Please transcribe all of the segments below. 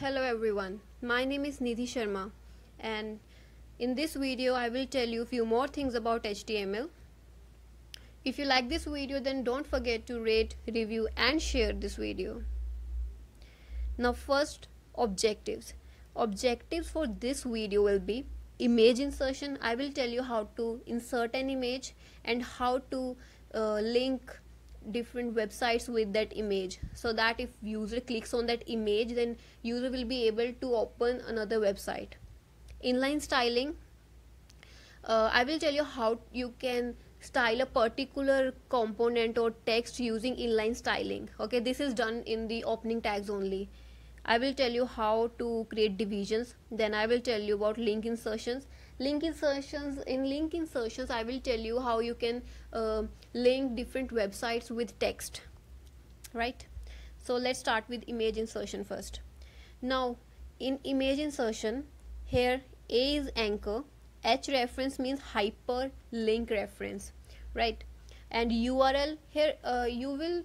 Hello everyone, my name is Nidhi Sharma and in this video I will tell you few more things about HTML. If you like this video then don't forget to rate, review and share this video. Now first objectives. Objectives for this video will be image insertion. I will tell you how to insert an image and how to uh, link different websites with that image so that if user clicks on that image then user will be able to open another website inline styling uh, i will tell you how you can style a particular component or text using inline styling okay this is done in the opening tags only i will tell you how to create divisions then i will tell you about link insertions link insertions in link insertions i will tell you how you can uh, link different websites with text right so let's start with image insertion first now in image insertion here a is anchor h reference means hyperlink reference right and url here uh, you will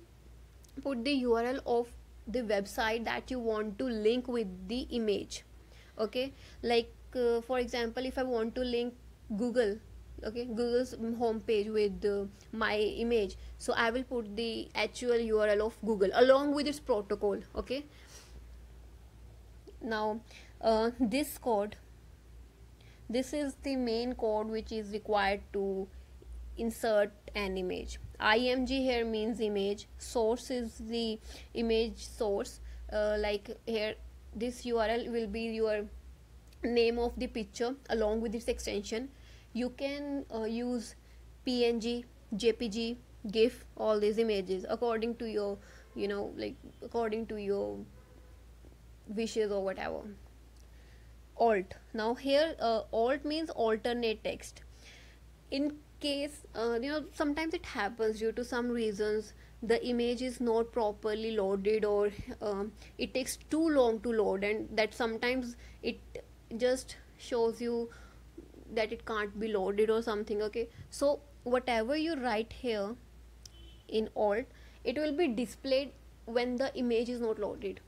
put the url of the website that you want to link with the image okay like uh, for example if i want to link google okay google's homepage with uh, my image so i will put the actual url of google along with its protocol okay now uh, this code this is the main code which is required to insert an image img here means image source is the image source uh, like here this url will be your name of the picture along with its extension you can uh, use png jpg gif all these images according to your you know like according to your wishes or whatever alt now here uh, alt means alternate text in case uh, you know sometimes it happens due to some reasons the image is not properly loaded or um, it takes too long to load and that sometimes it just shows you that it can't be loaded or something okay so whatever you write here in alt it will be displayed when the image is not loaded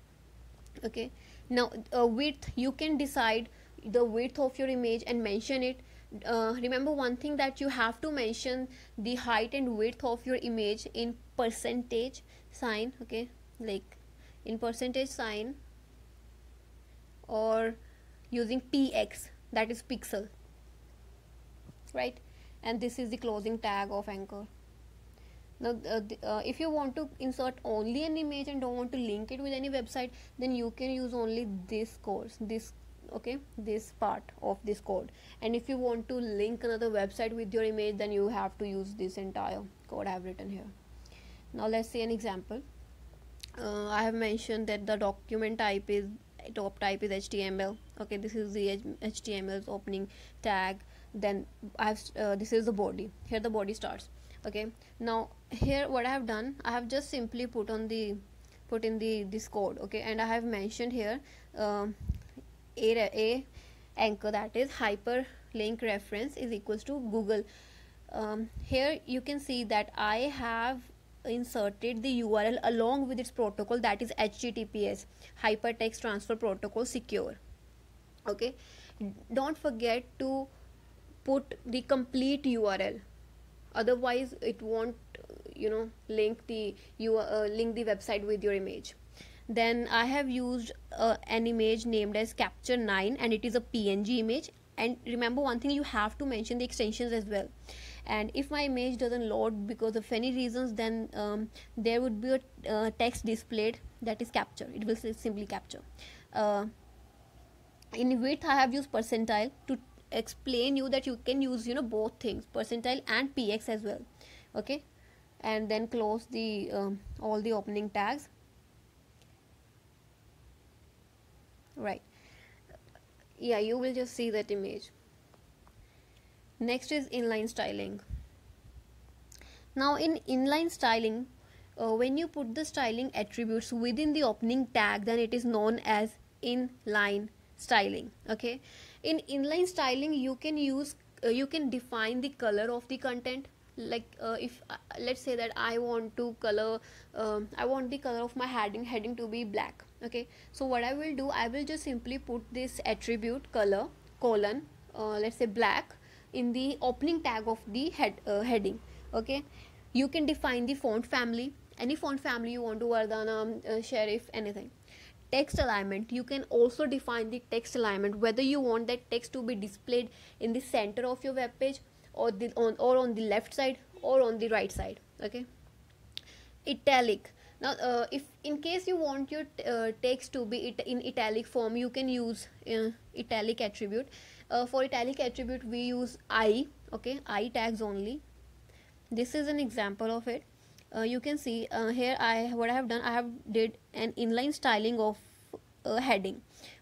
okay now uh, width you can decide the width of your image and mention it uh, remember one thing that you have to mention the height and width of your image in percentage sign okay like in percentage sign or using px that is pixel right and this is the closing tag of anchor now uh, the, uh, if you want to insert only an image and don't want to link it with any website then you can use only this course this okay this part of this code and if you want to link another website with your image then you have to use this entire code i have written here now let's see an example uh, i have mentioned that the document type is top type is html okay this is the html opening tag then i've uh, this is the body here the body starts okay now here what i have done i have just simply put on the put in the this code okay and i have mentioned here uh, a, a anchor that is hyperlink reference is equals to google um, here you can see that i have inserted the url along with its protocol that is https hypertext transfer protocol secure okay don't forget to put the complete url otherwise it won't you know link the you uh, link the website with your image then i have used uh, an image named as capture 9 and it is a png image and remember one thing you have to mention the extensions as well and if my image doesn't load because of any reasons then um, there would be a uh, text displayed that is capture it will simply capture uh, in width i have used percentile to explain you that you can use you know both things percentile and px as well okay and then close the um, all the opening tags right yeah you will just see that image next is inline styling now in inline styling uh, when you put the styling attributes within the opening tag then it is known as inline styling okay in inline styling you can use uh, you can define the color of the content like uh, if uh, let's say that i want to color um, i want the color of my heading heading to be black okay so what i will do i will just simply put this attribute color colon uh, let's say black in the opening tag of the head uh, heading okay you can define the font family any font family you want to vardana um, uh, share sheriff anything text alignment you can also define the text alignment whether you want that text to be displayed in the center of your web page or the on or on the left side or on the right side okay italic now uh, if in case you want your uh, text to be it in italic form you can use uh, italic attribute uh, for italic attribute we use i okay i tags only this is an example of it uh, you can see uh, here I what I have done I have did an inline styling of heading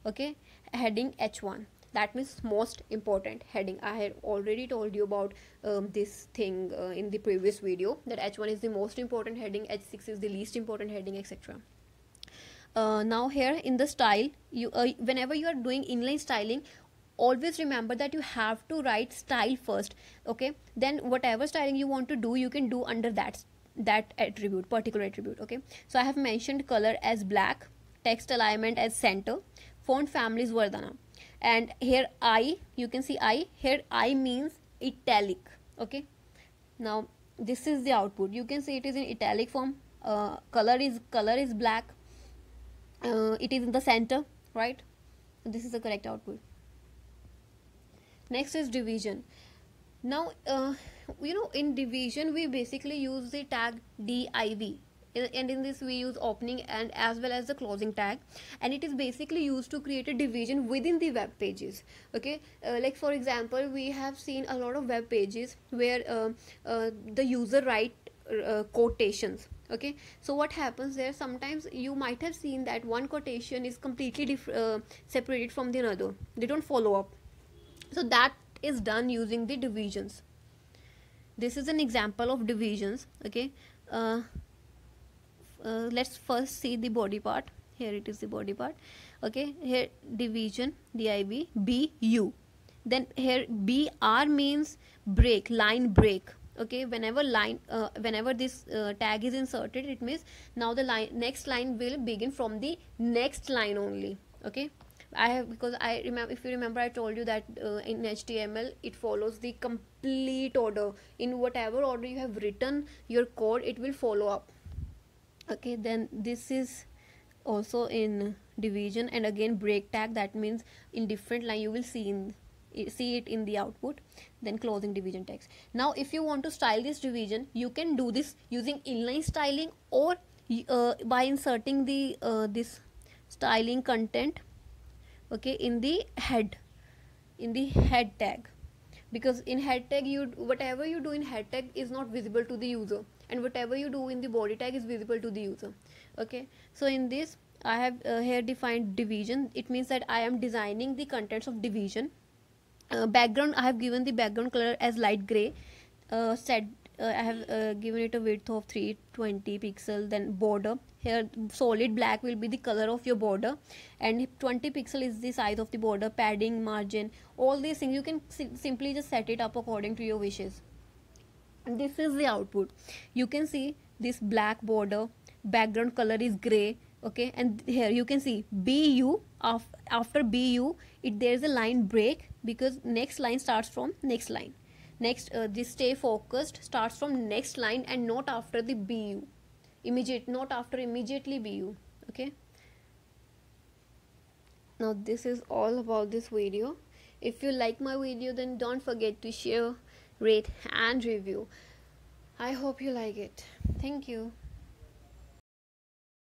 okay heading h1 that means most important heading I had already told you about um, this thing uh, in the previous video that h1 is the most important heading h6 is the least important heading etc uh, now here in the style you uh, whenever you are doing inline styling always remember that you have to write style first okay then whatever styling you want to do you can do under that that attribute particular attribute okay so i have mentioned color as black text alignment as center font family is vardhana and here i you can see i here i means italic okay now this is the output you can see it is in italic form uh, color is color is black uh, it is in the center right this is the correct output next is division now uh, you know in division we basically use the tag div and in this we use opening and as well as the closing tag and it is basically used to create a division within the web pages okay uh, like for example we have seen a lot of web pages where uh, uh, the user write uh, quotations okay so what happens there sometimes you might have seen that one quotation is completely uh, separated from the another they don't follow up so that is done using the divisions this is an example of divisions okay uh, uh, let's first see the body part here it is the body part okay here division div bu then here br means break line break okay whenever line uh, whenever this uh, tag is inserted it means now the line next line will begin from the next line only okay I have because I remember if you remember I told you that uh, in HTML it follows the complete order in whatever order you have written your code it will follow up okay then this is also in division and again break tag that means in different line you will see in see it in the output then closing division text now if you want to style this division you can do this using inline styling or uh, by inserting the uh, this styling content okay in the head in the head tag because in head tag you whatever you do in head tag is not visible to the user and whatever you do in the body tag is visible to the user okay so in this i have uh, here defined division it means that i am designing the contents of division uh, background i have given the background color as light gray uh, set uh, I have uh, given it a width of 320 pixel then border here solid black will be the color of your border and 20 pixel is the size of the border padding margin all these things you can si simply just set it up according to your wishes this is the output you can see this black border background color is gray okay and here you can see bu after bu it there's a line break because next line starts from next line Next, uh, this stay focused starts from next line and not after the BU. Immediate, not after immediately BU. Okay. Now this is all about this video. If you like my video, then don't forget to share, rate and review. I hope you like it. Thank you.